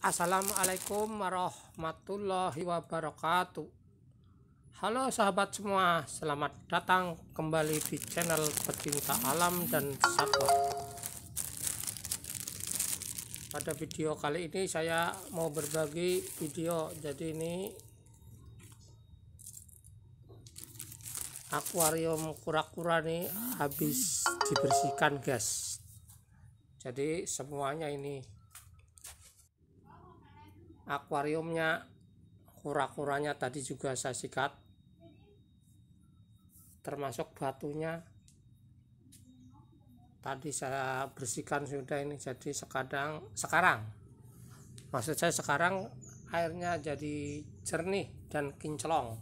Assalamualaikum warahmatullahi wabarakatuh Halo sahabat semua Selamat datang kembali di channel pecinta alam dan satwa Pada video kali ini saya mau berbagi video Jadi ini akuarium kura-kura nih habis dibersihkan guys jadi semuanya ini akuariumnya kura-kuranya tadi juga saya sikat termasuk batunya tadi saya bersihkan sudah ini jadi sekadang sekarang maksud saya sekarang airnya jadi jernih dan kinclong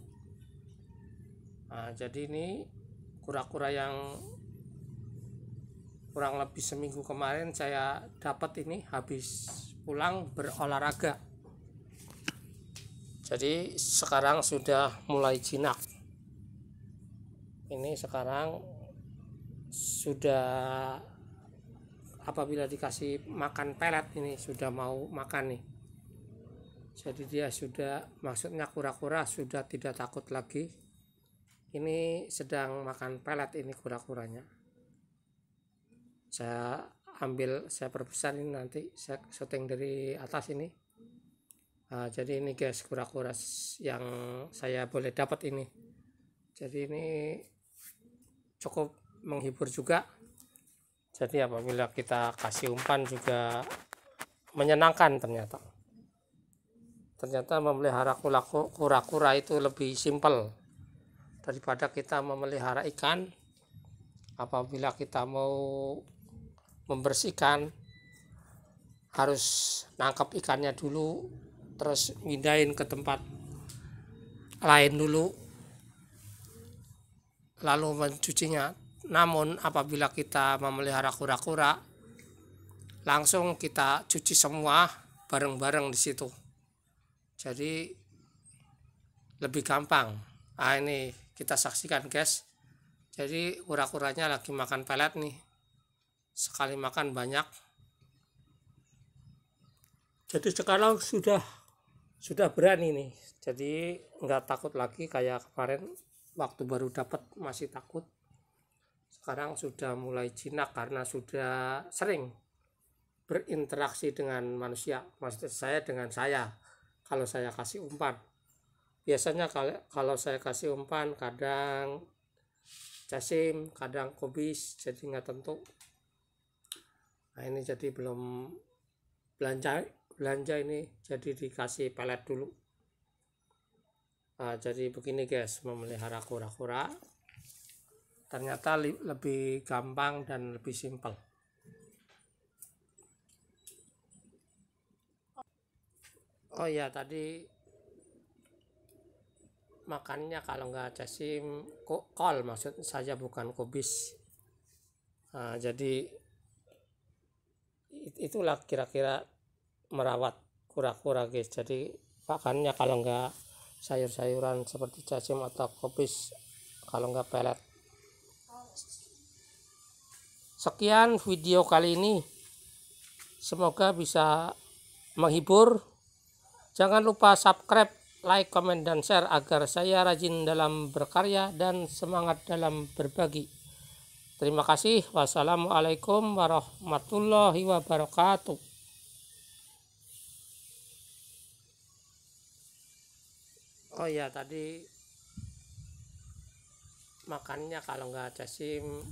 nah, jadi ini kura-kura yang kurang lebih seminggu kemarin saya dapat ini habis pulang berolahraga jadi sekarang sudah mulai jinak ini sekarang sudah apabila dikasih makan pelet ini sudah mau makan nih jadi dia sudah maksudnya kura-kura sudah tidak takut lagi ini sedang makan pelet ini kura-kuranya saya ambil saya perbesar ini nanti saya syuting dari atas ini Nah, jadi ini guys kura-kura yang saya boleh dapat ini. Jadi ini cukup menghibur juga. Jadi apabila kita kasih umpan juga menyenangkan ternyata. Ternyata memelihara kura-kura itu lebih simpel daripada kita memelihara ikan. Apabila kita mau membersihkan harus nangkap ikannya dulu terus mindahin ke tempat lain dulu lalu mencucinya namun apabila kita memelihara kura-kura langsung kita cuci semua bareng-bareng di situ jadi lebih gampang ah ini kita saksikan guys jadi kura-kuranya lagi makan pelet nih sekali makan banyak jadi sekarang sudah sudah berani nih jadi nggak takut lagi kayak kemarin waktu baru dapat masih takut sekarang sudah mulai jinak karena sudah sering berinteraksi dengan manusia maksud saya dengan saya kalau saya kasih umpan biasanya kalau kalau saya kasih umpan kadang casim kadang kobis jadi nggak tentu nah ini jadi belum belanja belanja ini jadi dikasih pelet dulu nah, jadi begini guys memelihara kura-kura ternyata lebih gampang dan lebih simpel oh ya tadi makannya kalau nggak casim kol maksud saja bukan kubis nah, jadi itulah kira-kira merawat kura-kura guys jadi pakannya kalau nggak sayur-sayuran seperti cacing atau kopis kalau nggak pelet sekian video kali ini semoga bisa menghibur jangan lupa subscribe like, comment, dan share agar saya rajin dalam berkarya dan semangat dalam berbagi. Terima kasih. Wassalamualaikum warahmatullahi wabarakatuh. oh iya tadi makannya kalau nggak ada sim